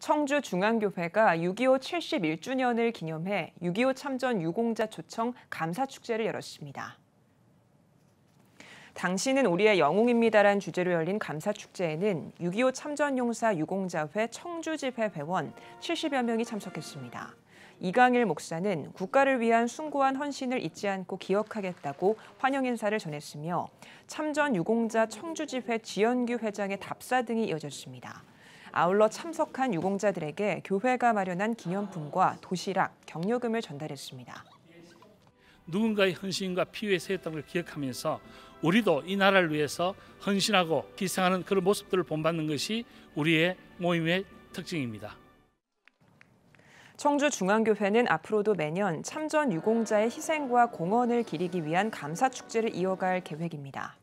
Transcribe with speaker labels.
Speaker 1: 청주 중앙교회가 6.25 71주년을 기념해 6.25 참전 유공자 초청 감사 축제를 열었습니다. 당신은 우리의 영웅입니다란 주제로 열린 감사축제에는 6.25 참전용사 유공자회 청주집회 회원 70여 명이 참석했습니다. 이강일 목사는 국가를 위한 숭고한 헌신을 잊지 않고 기억하겠다고 환영 인사를 전했으며 참전 유공자 청주집회 지연규 회장의 답사 등이 이어졌습니다. 아울러 참석한 유공자들에게 교회가 마련한 기념품과 도시락, 격려금을 전달했습니다.
Speaker 2: 누군가의 헌신과 피의 세웠던 걸 기억하면서 우리도 이 나라를 위해서 헌신하고 기생하는 그런 모습들을 본받는 것이 우리의 모임의
Speaker 1: 특징입니다. 청주중앙교회는 앞으로도 매년 참전 유공자의 희생과 공헌을 기리기 위한 감사축제를 이어갈 계획입니다.